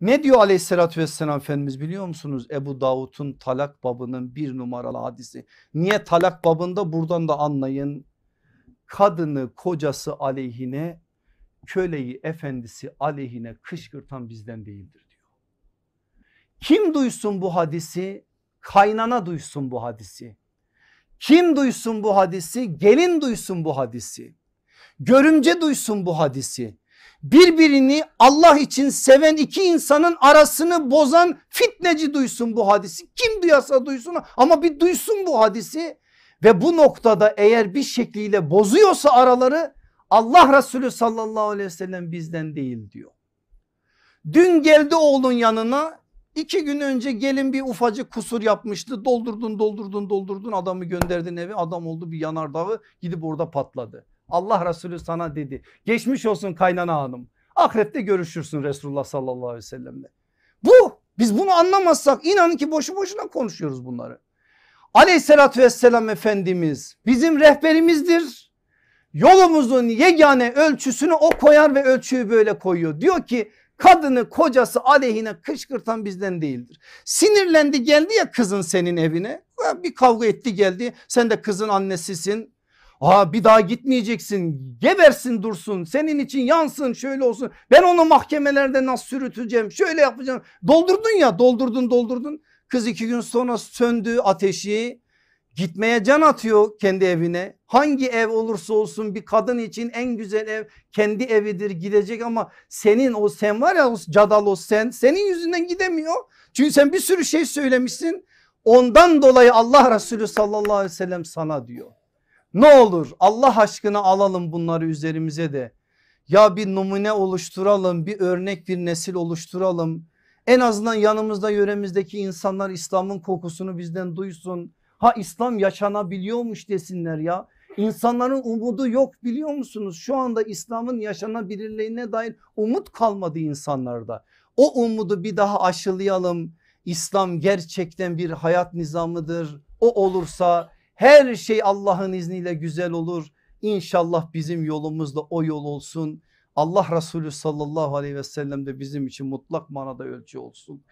Ne diyor aleyhissalatü vesselam Efendimiz biliyor musunuz? Ebu Davud'un talak babının bir numaralı hadisi. Niye talak babında buradan da anlayın. Kadını kocası aleyhine köleyi efendisi aleyhine kışkırtan bizden değildir diyor. Kim duysun bu hadisi? Kaynana duysun bu hadisi. Kim duysun bu hadisi? Gelin duysun bu hadisi. Görümce duysun bu hadisi birbirini Allah için seven iki insanın arasını bozan fitneci duysun bu hadisi. Kim duyarsa duysun ama bir duysun bu hadisi ve bu noktada eğer bir şekliyle bozuyorsa araları Allah Resulü sallallahu aleyhi ve sellem bizden değil diyor. Dün geldi oğlun yanına iki gün önce gelin bir ufacık kusur yapmıştı doldurdun doldurdun doldurdun adamı gönderdin eve adam oldu bir yanardağı gidip orada patladı. Allah Resulü sana dedi. Geçmiş olsun kaynana hanım. Ahirette görüşürsün Resulullah sallallahu aleyhi ve sellemle. Bu biz bunu anlamazsak inanın ki boşu boşuna konuşuyoruz bunları. Aleyhissalatü vesselam Efendimiz bizim rehberimizdir. Yolumuzun yegane ölçüsünü o koyar ve ölçüyü böyle koyuyor. Diyor ki kadını kocası aleyhine kışkırtan bizden değildir. Sinirlendi geldi ya kızın senin evine bir kavga etti geldi sen de kızın annesisin Aa bir daha gitmeyeceksin. geversin dursun. Senin için yansın şöyle olsun. Ben onu mahkemelerde nasıl sürüteceğim? Şöyle yapacağım. Doldurdun ya doldurdun doldurdun. Kız iki gün sonra söndü ateşi. Gitmeye can atıyor kendi evine. Hangi ev olursa olsun bir kadın için en güzel ev kendi evidir gidecek ama senin o sen var ya o cadalos sen senin yüzünden gidemiyor. Çünkü sen bir sürü şey söylemişsin. Ondan dolayı Allah Resulü sallallahu aleyhi ve sellem sana diyor. Ne olur Allah aşkına alalım bunları üzerimize de. Ya bir numune oluşturalım bir örnek bir nesil oluşturalım. En azından yanımızda yöremizdeki insanlar İslam'ın kokusunu bizden duysun. Ha İslam yaşanabiliyormuş desinler ya. İnsanların umudu yok biliyor musunuz? Şu anda İslam'ın yaşanabilirliğine dair umut kalmadı insanlarda. O umudu bir daha aşılayalım. İslam gerçekten bir hayat nizamıdır. O olursa her şey Allah'ın izniyle güzel olur. İnşallah bizim yolumuzda o yol olsun. Allah Resulü sallallahu aleyhi ve sellem de bizim için mutlak manada ölçü olsun.